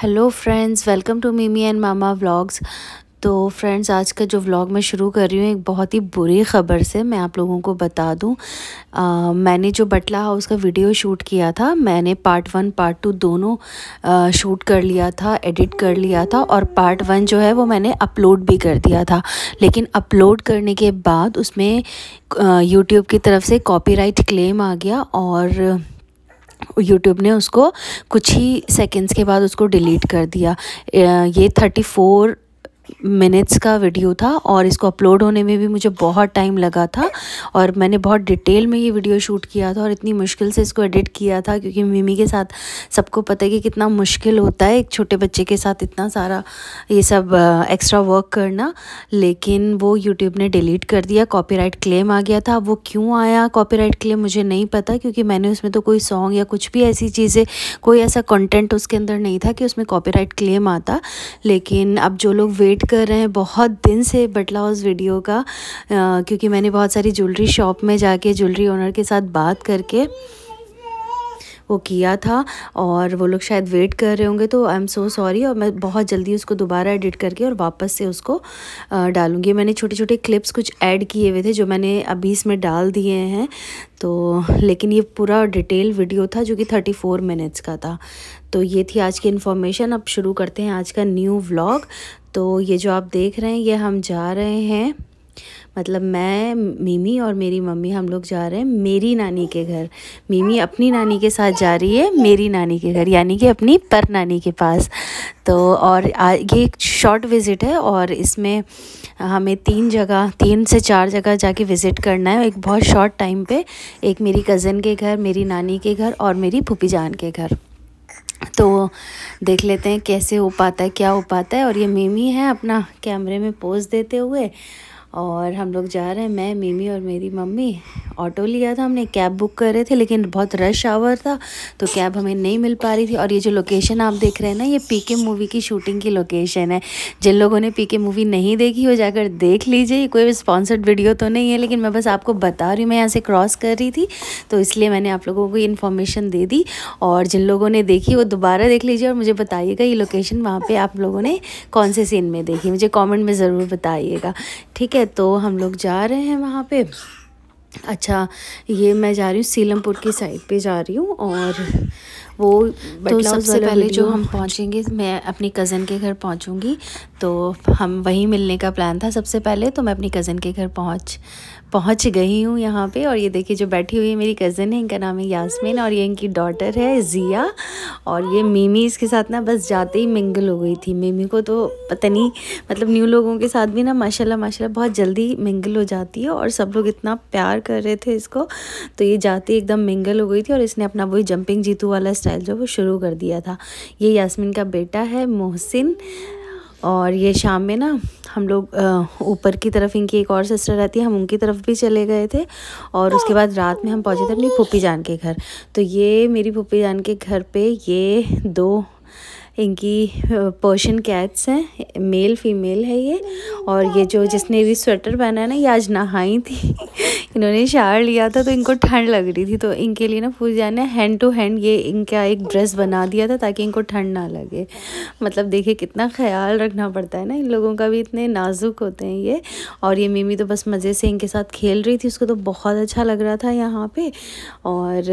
hello friends welcome to Mimi and mama vlogs तो friends आज का जो व्लॉग मैं शुरू कर रही हूँ एक बहुत ही बुरी ख़बर से मैं आप लोगों को बता दूँ मैंने जो बटला हाउस का वीडियो शूट किया था मैंने पार्ट वन पार्ट टू दोनों आ, शूट कर लिया था एडिट कर लिया था और पार्ट वन जो है वो मैंने अपलोड भी कर दिया था लेकिन अपलोड करने के बाद उसमें यूट्यूब की तरफ से कॉपी क्लेम आ गया और यूट्यूब ने उसको कुछ ही सेकंड्स के बाद उसको डिलीट कर दिया ये थर्टी फोर मिनट्स का वीडियो था और इसको अपलोड होने में भी मुझे बहुत टाइम लगा था और मैंने बहुत डिटेल में ये वीडियो शूट किया था और इतनी मुश्किल से इसको एडिट किया था क्योंकि मिमी के साथ सबको पता है कि कितना मुश्किल होता है एक छोटे बच्चे के साथ इतना सारा ये सब एक्स्ट्रा वर्क करना लेकिन वो यूट्यूब ने डिलीट कर दिया कॉपी क्लेम आ गया था अब वो क्यों आया कॉपी क्लेम मुझे नहीं पता क्योंकि मैंने उसमें तो कोई सॉन्ग या कुछ भी ऐसी चीज़ें कोई ऐसा कंटेंट उसके अंदर नहीं था कि उसमें कॉपी क्लेम आता लेकिन अब जो लोग वेट वेट कर रहे हैं बहुत दिन से बटला उस वीडियो का आ, क्योंकि मैंने बहुत सारी ज्वेलरी शॉप में जाके ज्वेलरी ओनर के साथ बात करके वो किया था और वो लोग शायद वेट कर रहे होंगे तो आई एम सो सॉरी और मैं बहुत जल्दी उसको दोबारा एडिट करके और वापस से उसको डालूँगी मैंने छोटे छोटे क्लिप्स कुछ ऐड किए हुए थे जो मैंने अभी इसमें डाल दिए हैं तो लेकिन ये पूरा डिटेल वीडियो था जो कि थर्टी फोर मिनट्स का था तो ये थी आज की इन्फॉर्मेशन अब शुरू करते हैं आज का न्यू व्लॉग तो ये जो आप देख रहे हैं ये हम जा रहे हैं मतलब मैं मिमी और मेरी मम्मी हम लोग जा रहे हैं मेरी नानी के घर मिमी अपनी नानी के साथ जा रही है मेरी नानी के घर यानी कि अपनी पर नानी के पास तो और ये एक शॉर्ट विज़िट है और इसमें हमें तीन जगह तीन से चार जगह जाके विज़िट करना है एक बहुत शॉर्ट टाइम पे एक मेरी कज़न के घर मेरी नानी के घर और मेरी फूफी जान के घर तो देख लेते हैं कैसे हो पाता है क्या हो पाता है और ये मीमी है अपना कैमरे में पोज देते हुए और हम लोग जा रहे हैं मैं मिमी और मेरी मम्मी ऑटो लिया था हमने कैब बुक कर रहे थे लेकिन बहुत रश आवर था तो कैब हमें नहीं मिल पा रही थी और ये जो लोकेशन आप देख रहे हैं ना ये पीके मूवी की शूटिंग की लोकेशन है जिन लोगों ने पीके मूवी नहीं देखी वो जाकर देख लीजिए कोई स्पॉन्सर्ड वीडियो तो नहीं है लेकिन मैं बस आपको बता रही हूँ मैं यहाँ से क्रॉस कर रही थी तो इसलिए मैंने आप लोगों को इन्फॉर्मेशन दे दी और जिन लोगों ने देखी वो दोबारा देख लीजिए और मुझे बताइएगा ये लोकेशन वहाँ पर आप लोगों ने कौन से सीन में देखी मुझे कॉमेंट में ज़रूर बताइएगा ठीक है है तो हम लोग जा रहे हैं वहाँ पे अच्छा ये मैं जा रही हूँ सीलमपुर की साइड पे जा रही हूँ और वो तो सबसे पहले जो हम पहुँचेंगे मैं अपनी कज़न के घर पहुँचूँगी तो हम वहीं मिलने का प्लान था सबसे पहले तो मैं अपनी कज़न के घर पहुंच पहुंच गई हूँ यहाँ पे और ये देखिए जो बैठी हुई है मेरी कज़न है इनका नाम है यास्मीन और ये इनकी डॉटर है ज़िया और ये मीमी इसके साथ ना बस जाते ही मिंगल हो गई थी मीमी को तो पता नहीं मतलब न्यू लोगों के साथ भी ना माशाल्लाह माशाल्लाह बहुत जल्दी मिंगल हो जाती है और सब लोग इतना प्यार कर रहे थे इसको तो ये जाती एकदम मिंगल हो गई थी और इसने अपना वही जंपिंग जीतू वाला स्टाइल जो वो शुरू कर दिया था ये यासमिन का बेटा है मोहसिन और ये शाम में ना हम लोग ऊपर की तरफ इनकी एक और सिस्टर रहती है हम उनकी तरफ भी चले गए थे और उसके बाद रात में हम पहुंचे थे अपनी पुप्पी जान के घर तो ये मेरी पुप्पी जान के घर पे ये दो इनकी पर्शियन कैट्स हैं मेल फीमेल है ये और ये जो जिसने भी स्वेटर पहना है ना ये आज नहाई थी इन्होंने शार लिया था तो इनको ठंड लग रही थी तो इनके लिए ना पूजा ने हैंड टू हैंड ये इनका एक ड्रेस बना दिया था ताकि इनको ठंड ना लगे मतलब देखिए कितना ख्याल रखना पड़ता है ना इन लोगों का भी इतने नाजुक होते हैं ये और ये मिमी तो बस मज़े से इनके साथ खेल रही थी उसको तो बहुत अच्छा लग रहा था यहाँ पर और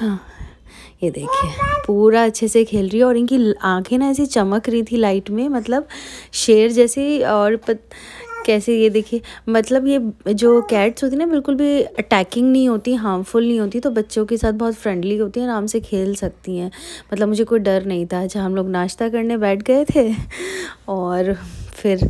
हाँ ये देखिए पूरा अच्छे से खेल रही है और इनकी आंखें ना ऐसी चमक रही थी लाइट में मतलब शेर जैसी और पत, कैसे ये देखिए मतलब ये जो कैट्स होती ना बिल्कुल भी अटैकिंग नहीं होती हार्मफुल नहीं होती तो बच्चों के साथ बहुत फ्रेंडली होती हैं आराम से खेल सकती हैं मतलब मुझे कोई डर नहीं था अच्छा हम लोग नाश्ता करने बैठ गए थे और फिर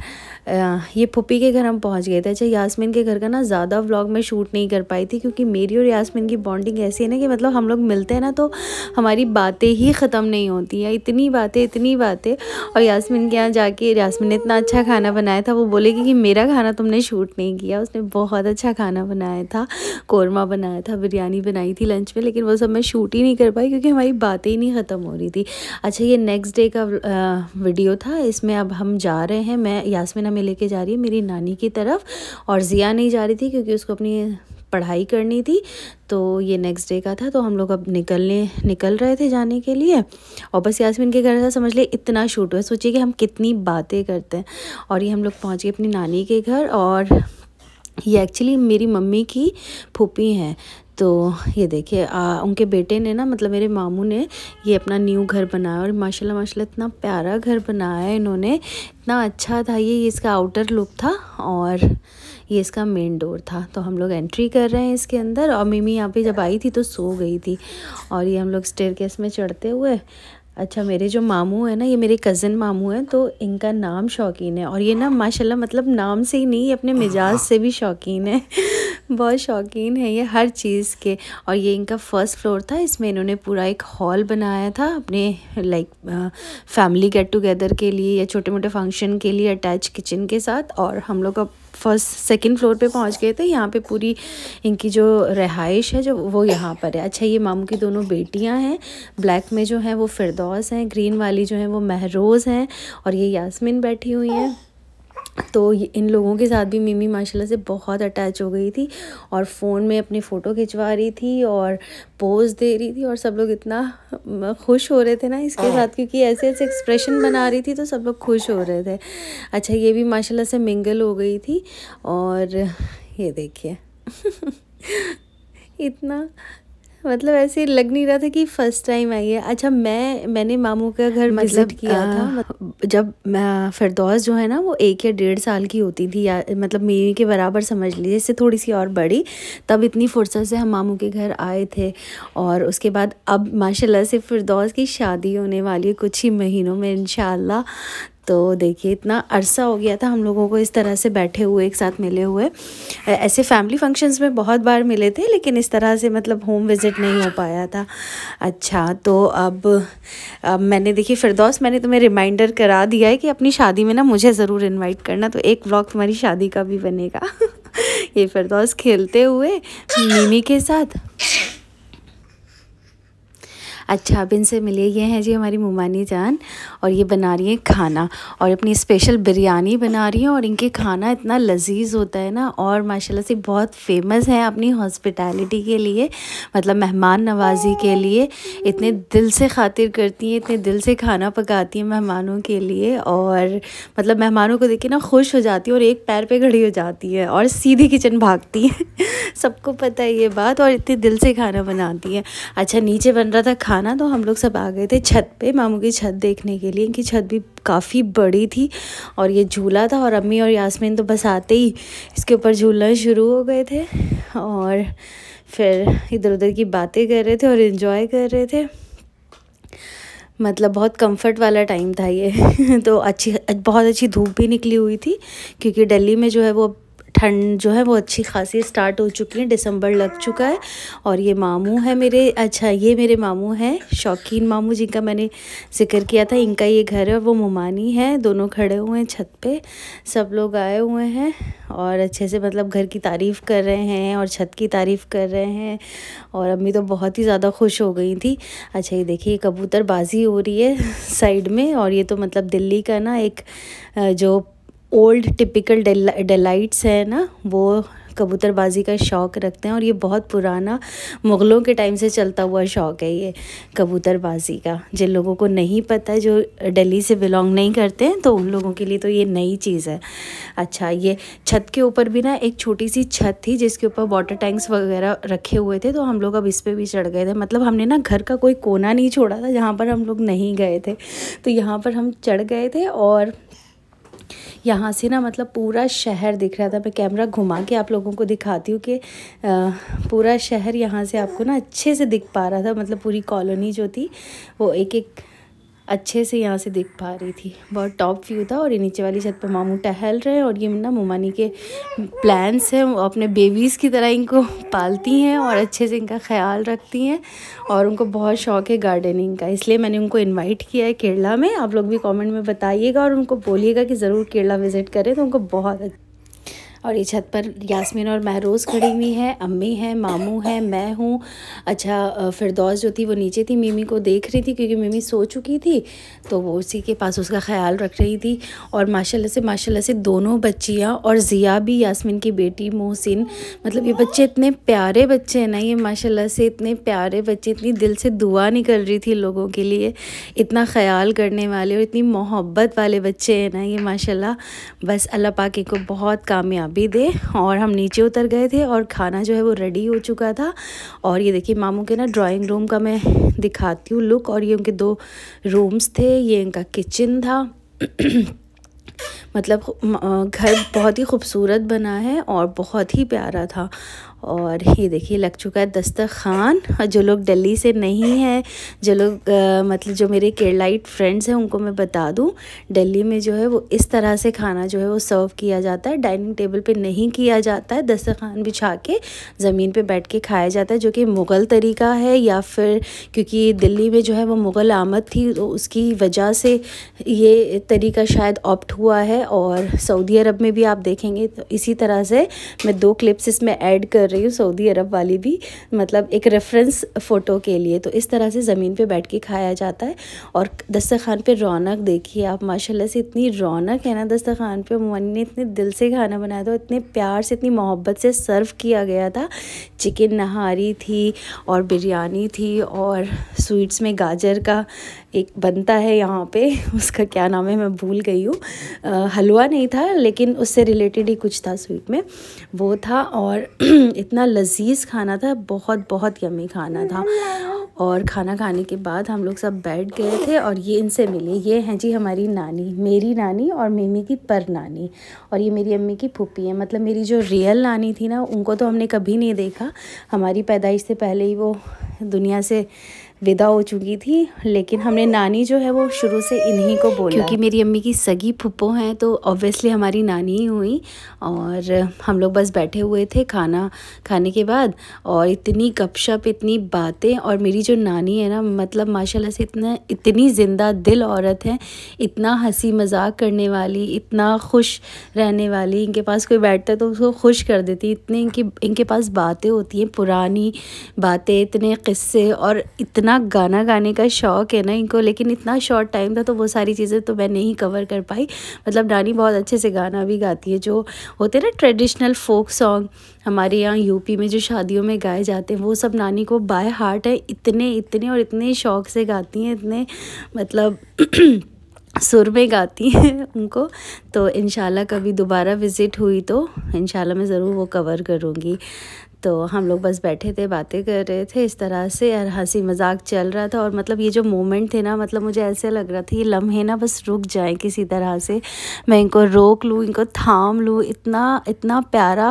ये पुप्पी के घर हम पहुंच गए थे अच्छा यासमीन के घर का ना ज़्यादा व्लॉग मैं शूट नहीं कर पाई थी क्योंकि मेरी और यासमिन की बॉन्डिंग ऐसी है ना कि मतलब हम लोग मिलते हैं ना तो हमारी बातें ही ख़त्म नहीं होती हैं इतनी बातें इतनी बातें और यासमिन के यहाँ जाके यासमीन ने इतना अच्छा खाना बनाया था वो बोलेगी कि मेरा खाना तुमने शूट नहीं किया उसने बहुत अच्छा खाना बनाया था कौरमा बनाया था बिरयानी बनाई थी लंच में लेकिन वो सब मैं शूट ही नहीं कर पाई क्योंकि हमारी बातें ही नहीं ख़त्म हो रही थी अच्छा ये नेक्स्ट डे का वीडियो था इसमें अब हम जा रहे हैं मैं यासमीन में लेके जा रही है मेरी नानी की तरफ और ज़िया नहीं जा रही थी क्योंकि उसको अपनी पढ़ाई करनी थी तो ये नेक्स्ट डे का था तो हम लोग अब निकलने निकल रहे थे जाने के लिए और बस यासमिन के घर का समझ लिए इतना शूट हुआ सोचिए कि हम कितनी बातें करते हैं और ये हम लोग पहुँच गए अपनी नानी के घर और ये एक्चुअली मेरी मम्मी की फूपी हैं तो ये देखिए उनके बेटे ने ना मतलब मेरे मामू ने ये अपना न्यू घर बनाया और माशाल्लाह माशाल्लाह इतना प्यारा घर बनाया है इन्होंने इतना अच्छा था ये ये इसका आउटर लुक था और ये इसका मेन डोर था तो हम लोग एंट्री कर रहे हैं इसके अंदर और मिमी यहाँ पे जब आई थी तो सो गई थी और ये हम लोग स्टेयर में चढ़ते हुए अच्छा मेरे जो मामू है ना ये मेरे कज़न मामू हैं तो इनका नाम शौकीन है और ये ना माशाल्लाह मतलब नाम से ही नहीं अपने मिजाज से भी शौकीन है बहुत शौकीन है ये हर चीज़ के और ये इनका फर्स्ट फ्लोर था इसमें इन्होंने पूरा एक हॉल बनाया था अपने लाइक फैमिली गेट टुगेदर के लिए या छोटे मोटे फंक्शन के लिए अटैच किचन के साथ और हम लोग अब फर्स्ट सेकंड फ्लोर पे पहुंच गए थे यहाँ पे पूरी इनकी जो रहाइश है जो वो यहाँ पर है अच्छा ये मामू की दोनों बेटियाँ हैं ब्लैक में जो हैं वो फिरदौस हैं ग्रीन वाली जो हैं वो महरोज़ हैं और ये यासमिन बैठी हुई हैं तो इन लोगों के साथ भी मिमी माशाल्लाह से बहुत अटैच हो गई थी और फ़ोन में अपनी फ़ोटो खिंचवा रही थी और पोज दे रही थी और सब लोग इतना खुश हो रहे थे ना इसके साथ क्योंकि ऐसे ऐसे एक्सप्रेशन बना रही थी तो सब लोग खुश हो रहे थे अच्छा ये भी माशाल्लाह से मिंगल हो गई थी और ये देखिए इतना मतलब ऐसे लग नहीं रहा था कि फर्स्ट टाइम आई है अच्छा मैं मैंने मामू का घर मतलब किया आ, था मतलब, जब फिरदौस जो है ना वो एक या डेढ़ साल की होती थी या मतलब मेरी के बराबर समझ लीजिए इससे थोड़ी सी और बड़ी तब इतनी फुर्सत से हम मामू के घर आए थे और उसके बाद अब माशाल्लाह से फिरदौस की शादी होने वाली है कुछ ही महीनों में इन तो देखिए इतना अरसा हो गया था हम लोगों को इस तरह से बैठे हुए एक साथ मिले हुए ऐसे फैमिली फंक्शंस में बहुत बार मिले थे लेकिन इस तरह से मतलब होम विज़िट नहीं हो पाया था अच्छा तो अब, अब मैंने देखिए फिरदौस मैंने तुम्हें रिमाइंडर करा दिया है कि अपनी शादी में ना मुझे ज़रूर इन्वाइट करना तो एक ब्लॉग तुम्हारी शादी का भी बनेगा ये फिरदौस खेलते हुए मीमी के साथ अच्छा अब इनसे मिले ये हैं जी हमारी मुमानी जान और ये बना रही हैं खाना और अपनी स्पेशल बिरयानी बना रही हैं और इनके खाना इतना लजीज होता है ना और माशाल्लाह से बहुत फेमस हैं अपनी हॉस्पिटैलिटी के लिए मतलब मेहमान नवाजी के लिए इतने दिल से खातिर करती हैं इतने दिल से खाना पकाती हैं मेहमानों के लिए और मतलब मेहमानों को देखिए ना खुश हो जाती है और एक पैर पर खड़ी हो जाती है और सीधी किचन भागती है सबको पता है ये बात और इतने दिल से खाना बनाती है अच्छा नीचे बन रहा था खाना तो हम लोग सब आ गए थे छत पे मामू की छत देखने के लिए इनकी छत भी काफ़ी बड़ी थी और ये झूला था और अम्मी और यासमिन तो बस आते ही इसके ऊपर झूलना शुरू हो गए थे और फिर इधर उधर की बातें कर रहे थे और इन्जॉय कर रहे थे मतलब बहुत कंफर्ट वाला टाइम था ये तो अच्छी बहुत अच्छी धूप भी निकली हुई थी क्योंकि दिल्ली में जो है वो ठंड जो है वो अच्छी खासी स्टार्ट हो चुकी है दिसंबर लग चुका है और ये मामू है मेरे अच्छा ये मेरे मामू हैं शौकीन मामू जिनका मैंने जिक्र किया था इनका ये घर है वो मुमानी है दोनों खड़े हुए हैं छत पे सब लोग आए हुए हैं और अच्छे से मतलब घर की तारीफ़ कर रहे हैं और छत की तारीफ़ कर रहे हैं और अम्मी तो बहुत ही ज़्यादा खुश हो गई थी अच्छा ये देखिए कबूतरबाजी हो रही है साइड में और ये तो मतलब दिल्ली का ना एक जो ओल्ड टिपिकल डेलाइट्स है ना वो कबूतरबाजी का शौक़ रखते हैं और ये बहुत पुराना मुग़लों के टाइम से चलता हुआ शौक़ है ये कबूतरबाजी का जिन लोगों को नहीं पता है जो दिल्ली से बिलोंग नहीं करते हैं तो उन लोगों के लिए तो ये नई चीज़ है अच्छा ये छत के ऊपर भी ना एक छोटी सी छत थी जिसके ऊपर वाटर टैंक्स वगैरह रखे हुए थे तो हम लोग अब इस पर भी चढ़ गए थे मतलब हमने ना घर का कोई कोना नहीं छोड़ा था जहाँ पर हम लोग नहीं गए थे तो यहाँ पर हम चढ़ गए थे और यहाँ से ना मतलब पूरा शहर दिख रहा था मैं कैमरा घुमा के आप लोगों को दिखाती हूँ कि पूरा शहर यहाँ से आपको ना अच्छे से दिख पा रहा था मतलब पूरी कॉलोनी जो थी वो एक एक अच्छे से यहाँ से देख पा रही थी बहुत टॉप व्यू था और ये नीचे वाली छत पर मामू टहल रहे हैं और ये ना मोमानी के प्लान्स हैं वो अपने बेबीज़ की तरह इनको पालती हैं और अच्छे से इनका ख्याल रखती हैं और उनको बहुत शौक है गार्डनिंग का इसलिए मैंने उनको इन्वाइट किया है केरला में आप लोग भी कमेंट में बताइएगा और उनको बोलिएगा कि ज़रूर केरला विज़िट करें तो उनको बहुत और ये छत पर यासमीन और महरोज़ खड़ी हुई हैं अम्मी हैं मामू हैं मैं हूँ अच्छा फिरदौस जो थी वो नीचे थी मिमी को देख रही थी क्योंकि मिमी सो चुकी थी तो वो उसी के पास उसका ख्याल रख रही थी और माशाल्लाह से माशाल्लाह से दोनों बच्चियाँ और ज़िया भी यासमीन की बेटी मोहसिन मतलब ये बच्चे इतने प्यारे बच्चे हैं ना ये माशाल्लाह से इतने प्यारे बच्चे इतनी दिल से दुआ निकल रही थी लोगों के लिए इतना ख्याल करने वाले और इतनी मोहब्बत वाले बच्चे हैं ना ये माशाल्लाह बस अल्लाह पाक इनको बहुत कामयाब भी दे और हम नीचे उतर गए थे और खाना जो है वो रेडी हो चुका था और ये देखिए मामू के ना ड्राइंग रूम का मैं दिखाती हूँ लुक और ये उनके दो रूम्स थे ये इनका किचन था मतलब घर बहुत ही खूबसूरत बना है और बहुत ही प्यारा था और ये देखिए लग चुका है खान और जो लोग दिल्ली से नहीं हैं जो लोग मतलब जो मेरे केरलाइट फ्रेंड्स हैं उनको मैं बता दूं दिल्ली में जो है वो इस तरह से खाना जो है वो सर्व किया जाता है डाइनिंग टेबल पे नहीं किया जाता है खान बिछा के ज़मीन पे बैठ के खाया जाता है जो कि मुग़ल तरीका है या फिर क्योंकि दिल्ली में जो है वो मुग़ल आमद थी तो उसकी वजह से ये तरीका शायद ऑप्ट हुआ है और सऊदी अरब में भी आप देखेंगे तो इसी तरह से मैं दो क्लिप्स इसमें ऐड कर रही हूँ सऊदी अरब वाली भी मतलब एक रेफरेंस फ़ोटो के लिए तो इस तरह से ज़मीन पे बैठ के खाया जाता है और दस्तरखान पे रौनक देखिए आप माशाल्लाह से इतनी रौनक है ना दस्तरखान पे मन ने इतने दिल से खाना बनाया था इतने प्यार से इतनी मोहब्बत से सर्व किया गया था चिकन नहारी थी और बिरयानी थी और स्वीट्स में गाजर का एक बनता है यहाँ पे उसका क्या नाम है मैं भूल गई हूँ हलवा नहीं था लेकिन उससे रिलेटेड ही कुछ था स्वीट में वो था और इतना लजीज खाना था बहुत बहुत यमी खाना था और खाना खाने के बाद हम लोग सब बैठ गए थे और ये इनसे मिले ये हैं जी हमारी नानी मेरी नानी और मेमी की पर नानी और ये मेरी अम्मी की फूपी है मतलब मेरी जो रियल नानी थी ना उनको तो हमने कभी नहीं देखा हमारी पैदाइश से पहले ही वो दुनिया से विदा हो चुकी थी लेकिन हमने नानी जो है वो शुरू से इन्हीं को बोला क्योंकि मेरी अम्मी की सगी फुप्पो हैं तो ऑब्वियसली हमारी नानी ही हुई और हम लोग बस बैठे हुए थे खाना खाने के बाद और इतनी गपशप इतनी बातें और मेरी जो नानी है ना मतलब माशाल्लाह से इतना इतनी ज़िंदा दिल औरत है इतना हंसी मजाक करने वाली इतना खुश रहने वाली इनके पास कोई बैठता है तो उसको खुश कर देती इतने इनकी इनके पास बातें होती हैं पुरानी बातें इतने किस्से और इतना इतना गाना गाने का शौक़ है ना इनको लेकिन इतना शॉर्ट टाइम था तो वो सारी चीज़ें तो मैं नहीं कवर कर पाई मतलब नानी बहुत अच्छे से गाना भी गाती है जो होते ना ट्रेडिशनल फोक सॉन्ग हमारे यहाँ यूपी में जो शादियों में गाए जाते हैं वो सब नानी को बाय हार्ट है इतने इतने और इतने शौक़ से गाती हैं इतने मतलब सुर में गाती हैं उनको तो इन कभी दोबारा विज़िट हुई तो इन मैं ज़रूर वो कवर करूँगी तो हम लोग बस बैठे थे बातें कर रहे थे इस तरह से यार हंसी मजाक चल रहा था और मतलब ये जो मोमेंट थे ना मतलब मुझे ऐसे लग रहा था ये लम्हे ना बस रुक जाए किसी तरह से मैं इनको रोक लूँ इनको थाम लूँ इतना इतना प्यारा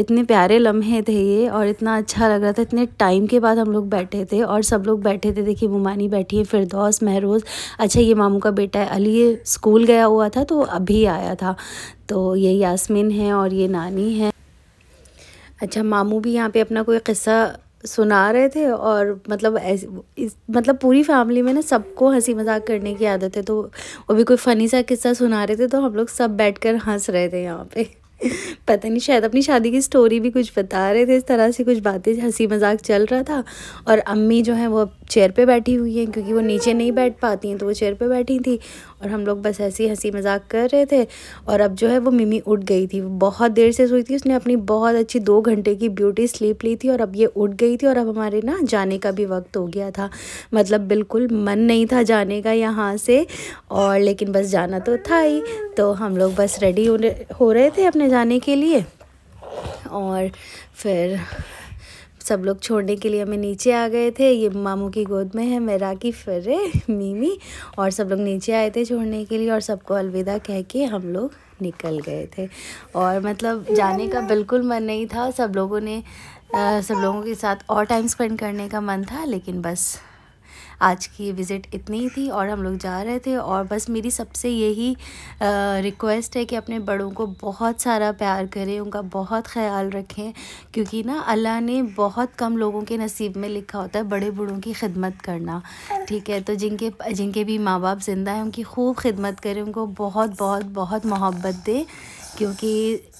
इतने प्यारे लम्हे थे ये और इतना अच्छा लग रहा था इतने टाइम के बाद हम लोग बैठे थे और सब लोग बैठे थे देखिए मुमानी बैठी है फिरदौस महरोज़ अच्छा ये मामू का बेटा है अली ये स्कूल गया हुआ था तो अभी आया था तो ये यास्मिन है और ये नानी है अच्छा मामू भी यहाँ पे अपना कोई किस्सा सुना रहे थे और मतलब इस मतलब पूरी फैमिली में ना सबको हंसी मजाक करने की आदत है तो वो भी कोई फ़नी सा किस्सा सुना रहे थे तो हम लोग सब बैठकर हंस रहे थे यहाँ पे पता नहीं शायद अपनी शादी की स्टोरी भी कुछ बता रहे थे इस तरह से कुछ बातें हंसी मजाक चल रहा था और अम्मी जो है वो चेयर पे बैठी हुई हैं क्योंकि वो नीचे नहीं बैठ पाती हैं तो वो चेयर पे बैठी थी और हम लोग बस ऐसी हंसी मजाक कर रहे थे और अब जो है वो मिमी उठ गई थी बहुत देर से सोई थी उसने अपनी बहुत अच्छी दो घंटे की ब्यूटी स्लीप ली थी और अब ये उठ गई थी और अब हमारे ना जाने का भी वक्त हो गया था मतलब बिल्कुल मन नहीं था जाने का यहाँ से और लेकिन बस जाना तो था ही तो हम लोग बस रेडी हो रहे थे अपने जाने के लिए और फिर सब लोग छोड़ने के लिए हमें नीचे आ गए थे ये मामू की गोद में है मेरा की फिर मीमी और सब लोग नीचे आए थे छोड़ने के लिए और सबको अलविदा कह के हम लोग निकल गए थे और मतलब जाने का बिल्कुल मन नहीं था सब लोगों ने आ, सब लोगों के साथ और टाइम स्पेंड करने का मन था लेकिन बस आज की विज़िट इतनी ही थी और हम लोग जा रहे थे और बस मेरी सबसे यही रिक्वेस्ट है कि अपने बड़ों को बहुत सारा प्यार करें उनका बहुत ख्याल रखें क्योंकि ना अल्लाह ने बहुत कम लोगों के नसीब में लिखा होता है बड़े बूढ़ों की खिदमत करना ठीक है तो जिनके जिनके भी माँ बाप ज़िंदा हैं उनकी खूब खिदमत करें उनको बहुत बहुत बहुत मोहब्बत दें क्योंकि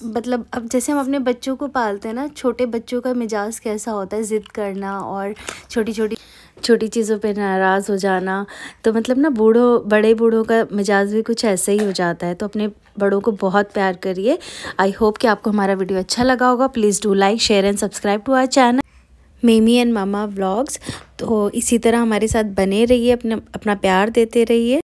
मतलब अब जैसे हम अपने बच्चों को पालते हैं ना छोटे बच्चों का मिजाज कैसा होता है ज़िद करना और छोटी छोटी छोटी चीज़ों पे नाराज़ हो जाना तो मतलब ना बूढ़ों बड़े बूढ़ों का मिजाज भी कुछ ऐसे ही हो जाता है तो अपने बड़ों को बहुत प्यार करिए आई होप कि आपको हमारा वीडियो अच्छा लगा होगा please do like share and subscribe to our channel Mimi and mama vlogs तो इसी तरह हमारे साथ बने रहिए अपना अपना प्यार देते रहिए